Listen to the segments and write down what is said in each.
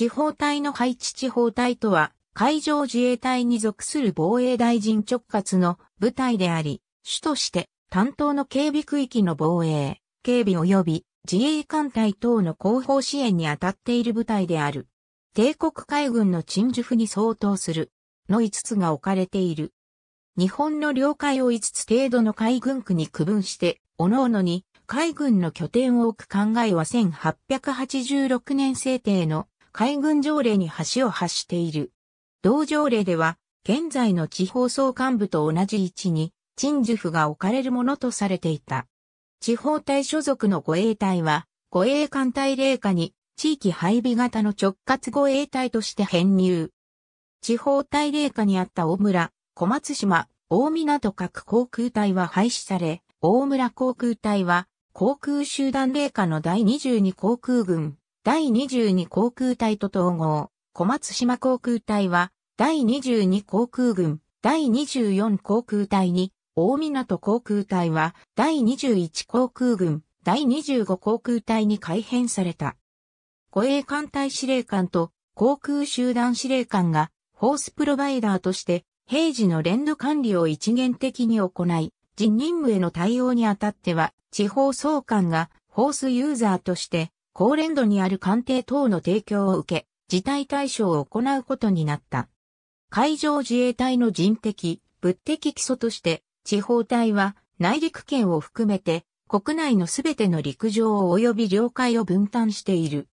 地方隊の配置地方隊とは、海上自衛隊に属する防衛大臣直轄の部隊であり、主として担当の警備区域の防衛、警備及び自衛艦隊等の後方支援に当たっている部隊である。帝国海軍の陳述に相当するの5つが置かれている。日本の領海を5つ程度の海軍区に区分して、各々に海軍の拠点を置く考えは1886年制定の海軍条例に橋を発している。同条例では、現在の地方総監部と同じ位置に、陳樹府が置かれるものとされていた。地方隊所属の護衛隊は、護衛艦隊霊下に、地域配備型の直轄護衛隊として編入。地方隊霊下にあった大村、小松島、大港各航空隊は廃止され、大村航空隊は、航空集団霊下の第22航空軍、第22航空隊と統合。小松島航空隊は、第22航空軍、第24航空隊に、大港航空隊は、第21航空軍、第25航空隊に改編された。護衛艦隊司令官と航空集団司令官が、ホースプロバイダーとして、平時の連度管理を一元的に行い、人任務への対応にあたっては、地方総監が、ホースユーザーとして、高連度にある官邸等の提供を受け、事態対処を行うことになった。海上自衛隊の人的、物的基礎として、地方隊は内陸圏を含めて、国内のすべての陸上及び領海を分担している。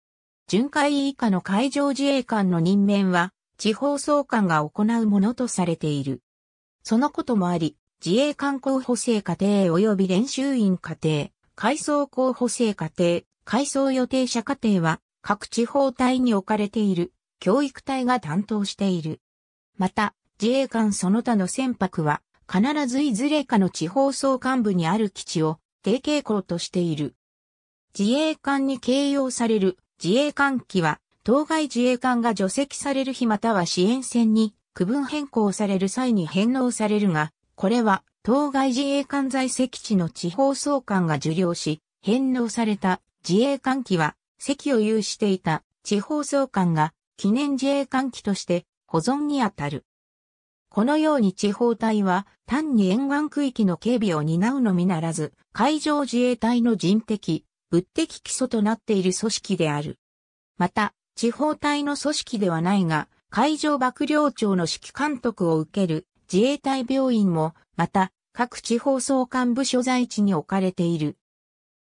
巡回以下の海上自衛官の任免は、地方総監が行うものとされている。そのこともあり、自衛官候補生課程及び練習員課程、海藻候補生課程、改装予定者課程は各地方隊に置かれている教育隊が担当している。また、自衛官その他の船舶は必ずいずれかの地方総幹部にある基地を定傾校としている。自衛官に形容される自衛官機は当該自衛官が除籍される日または支援船に区分変更される際に返納されるが、これは当該自衛官在籍地の地方総監が受領し、返納された自衛官機は席を有していた地方総監が記念自衛官機として保存にあたる。このように地方隊は単に沿岸区域の警備を担うのみならず、海上自衛隊の人的、物的基礎となっている組織である。また、地方隊の組織ではないが、海上幕僚長の指揮監督を受ける自衛隊病院も、また、各地方総監部所在地に置かれている。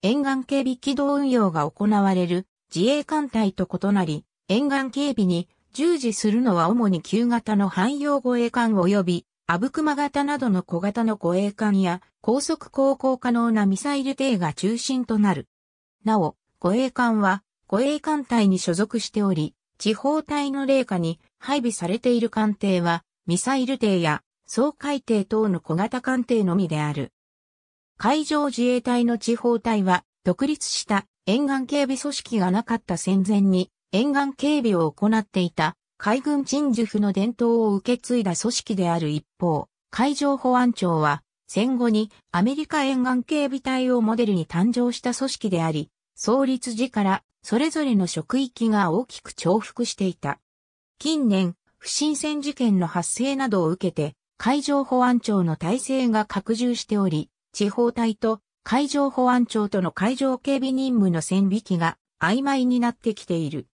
沿岸警備機動運用が行われる自衛艦隊と異なり、沿岸警備に従事するのは主に旧型の汎用護衛艦及び、アブクマ型などの小型の護衛艦や高速航行可能なミサイル艇が中心となる。なお、護衛艦は護衛艦隊に所属しており、地方隊の霊下に配備されている艦艇は、ミサイル艇や総海艇等の小型艦艇のみである。海上自衛隊の地方隊は、独立した沿岸警備組織がなかった戦前に、沿岸警備を行っていた海軍鎮守府の伝統を受け継いだ組織である一方、海上保安庁は戦後にアメリカ沿岸警備隊をモデルに誕生した組織であり、創立時からそれぞれの職域が大きく重複していた。近年、不審船事件の発生などを受けて、海上保安庁の体制が拡充しており、地方隊と海上保安庁との海上警備任務の線引きが曖昧になってきている。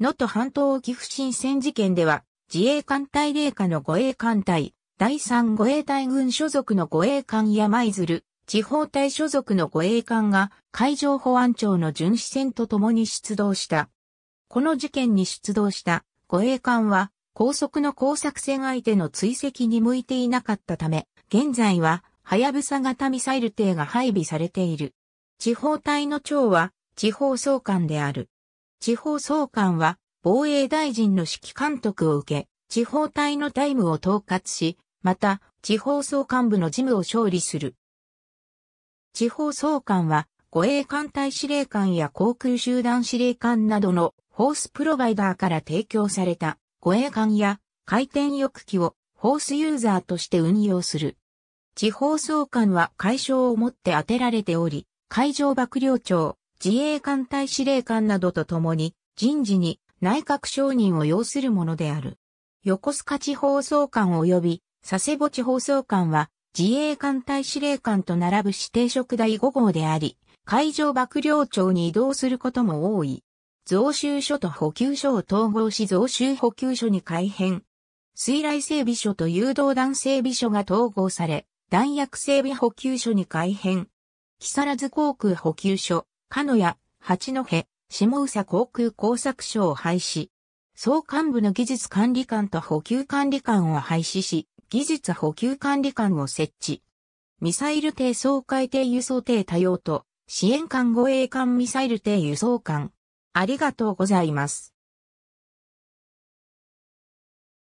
能登半島沖不審船事件では、自衛艦隊霊下の護衛艦隊、第三護衛隊軍所属の護衛艦や舞鶴、地方隊所属の護衛艦が海上保安庁の巡視船と共に出動した。この事件に出動した護衛艦は高速の工作船相手の追跡に向いていなかったため、現在ははやぶさ型ミサイル艇が配備されている。地方隊の長は地方総監である。地方総監は防衛大臣の指揮監督を受け、地方隊のタイムを統括し、また地方総監部の事務を勝利する。地方総監は護衛艦隊司令官や航空集団司令官などのホースプロバイダーから提供された護衛艦や回転翼機をホースユーザーとして運用する。地方総監は解消をもって当てられており、海上幕僚長、自衛艦隊司令官などとともに、人事に内閣承認を要するものである。横須賀地方総監及び佐世保地方総監は自衛艦隊司令官と並ぶ指定職第5号であり、海上幕僚長に移動することも多い。増収所と補給所を統合し増収補給所に改編。水雷整備所と誘導弾整備所が統合され、弾薬整備補給所に改編。木更津航空補給所、鹿屋、八戸、下宇佐航空工作所を廃止。総幹部の技術管理官と補給管理官を廃止し、技術補給管理官を設置。ミサイル艇総海艇輸送艇多用と、支援艦護衛艦ミサイル艇輸送艦。ありがとうございます。